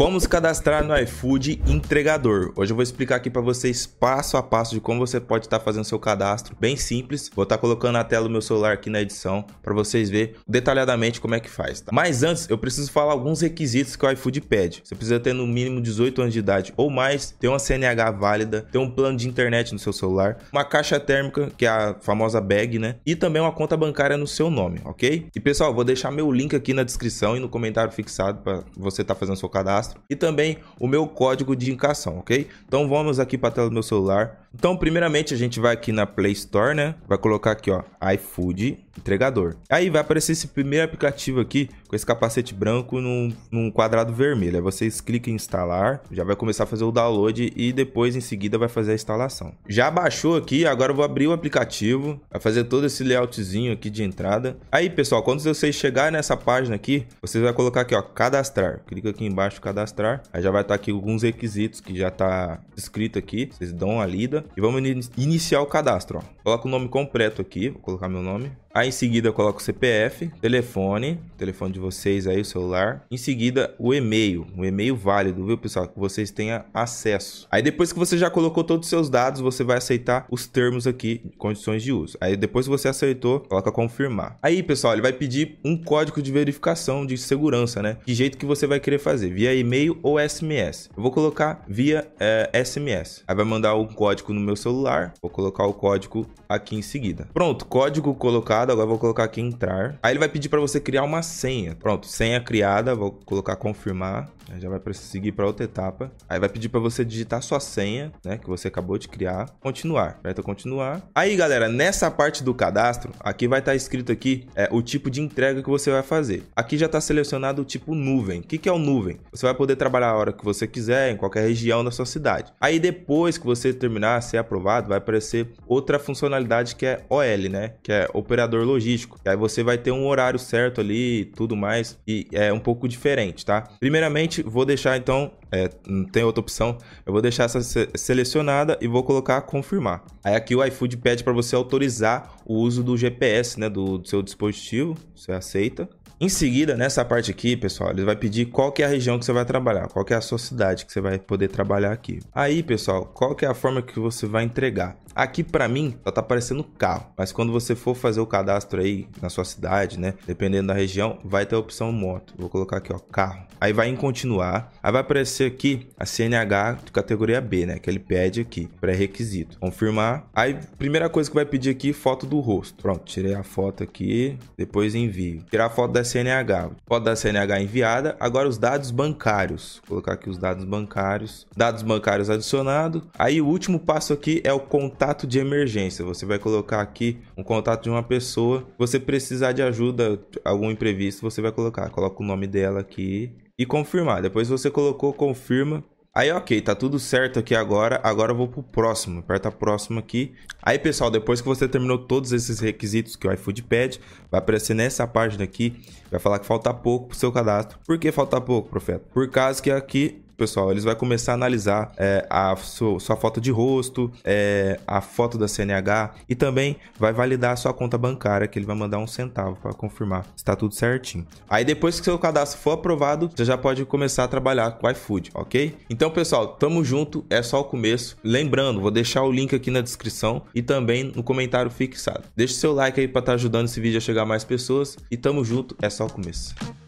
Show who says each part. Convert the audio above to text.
Speaker 1: Como se cadastrar no iFood entregador. Hoje eu vou explicar aqui para vocês passo a passo de como você pode estar tá fazendo seu cadastro, bem simples. Vou estar tá colocando na tela do meu celular aqui na edição para vocês ver detalhadamente como é que faz. Tá? Mas antes, eu preciso falar alguns requisitos que o iFood pede. Você precisa ter no mínimo 18 anos de idade ou mais, ter uma CNH válida, ter um plano de internet no seu celular, uma caixa térmica, que é a famosa bag, né? E também uma conta bancária no seu nome, ok? E pessoal, vou deixar meu link aqui na descrição e no comentário fixado para você estar tá fazendo seu cadastro cadastro e também o meu código de indicação, ok? Então vamos aqui para a tela do meu celular, então, primeiramente, a gente vai aqui na Play Store, né? Vai colocar aqui, ó, iFood entregador. Aí vai aparecer esse primeiro aplicativo aqui, com esse capacete branco num, num quadrado vermelho. Aí vocês clicam em instalar, já vai começar a fazer o download e depois em seguida vai fazer a instalação. Já baixou aqui, agora eu vou abrir o aplicativo, vai fazer todo esse layoutzinho aqui de entrada. Aí, pessoal, quando vocês chegarem nessa página aqui, vocês vão colocar aqui, ó, cadastrar. Clica aqui embaixo, cadastrar. Aí já vai estar aqui alguns requisitos que já tá escrito aqui. Vocês dão a lida seguida e vamos in iniciar o cadastro. Ó. Coloco o nome completo aqui, vou colocar meu nome. Aí em seguida eu coloco o CPF, telefone, telefone de vocês aí, o celular. Em seguida o e-mail, um e-mail válido, viu pessoal, que vocês tenham acesso. Aí depois que você já colocou todos os seus dados, você vai aceitar os termos aqui, condições de uso. Aí depois que você aceitou, coloca confirmar. Aí pessoal, ele vai pedir um código de verificação de segurança, né? Que jeito que você vai querer fazer, via e-mail ou SMS. Eu vou colocar via é, eh, SMS. Aí vai mandar um código no meu celular. Vou colocar o código aqui em seguida. Pronto, código colocado. Agora vou colocar aqui entrar. Aí ele vai pedir para você criar uma senha. Pronto, senha criada. Vou colocar confirmar. Já vai seguir para outra etapa. Aí vai pedir para você digitar sua senha, né? Que você acabou de criar. Continuar. Aperta continuar. Aí, galera, nessa parte do cadastro, aqui vai estar tá escrito aqui é, o tipo de entrega que você vai fazer. Aqui já está selecionado o tipo nuvem. O que, que é o nuvem? Você vai poder trabalhar a hora que você quiser, em qualquer região da sua cidade. Aí depois que você terminar, ser aprovado, vai aparecer outra funcionalidade que é OL, né? Que é operador logístico. E aí você vai ter um horário certo ali e tudo mais. E é um pouco diferente, tá? Primeiramente, vou deixar então, é, não tem outra opção, eu vou deixar essa selecionada e vou colocar confirmar. Aí aqui o iFood pede para você autorizar o uso do GPS, né, do, do seu dispositivo, você aceita. Em seguida, nessa parte aqui, pessoal, ele vai pedir qual que é a região que você vai trabalhar, qual que é a sua cidade que você vai poder trabalhar aqui. Aí, pessoal, qual que é a forma que você vai entregar? Aqui para mim só tá aparecendo carro, mas quando você for fazer o cadastro aí na sua cidade, né, dependendo da região, vai ter a opção moto. Vou colocar aqui, ó, carro. Aí vai em continuar, aí vai aparecer aqui a CNH de categoria B, né, que ele pede aqui, pré-requisito. Confirmar. Aí primeira coisa que vai pedir aqui, foto do rosto. Pronto, tirei a foto aqui, depois envio. Tirar a foto da CNH. Pode dar CNH enviada. Agora os dados bancários. Vou colocar aqui os dados bancários. Dados bancários adicionado Aí o último passo aqui é o contato de emergência. Você vai colocar aqui um contato de uma pessoa. Você precisar de ajuda, algum imprevisto, você vai colocar. Coloca o nome dela aqui e confirmar. Depois você colocou confirma, Aí, ok, tá tudo certo aqui agora. Agora eu vou pro próximo. Aperta próximo aqui. Aí, pessoal, depois que você terminou todos esses requisitos que o iFood pede, vai aparecer nessa página aqui. Vai falar que falta pouco pro seu cadastro. Por que falta pouco, profeta? Por causa que aqui pessoal, eles vão começar a analisar é, a sua, sua, foto de rosto, é, a foto da CNH e também vai validar a sua conta bancária, que ele vai mandar um centavo para confirmar se está tudo certinho. Aí depois que seu cadastro for aprovado, você já pode começar a trabalhar com o iFood, ok? Então, pessoal, tamo junto, é só o começo. Lembrando, vou deixar o link aqui na descrição e também no comentário fixado. Deixe seu like aí para estar tá ajudando esse vídeo a chegar a mais pessoas e tamo junto, é só o começo.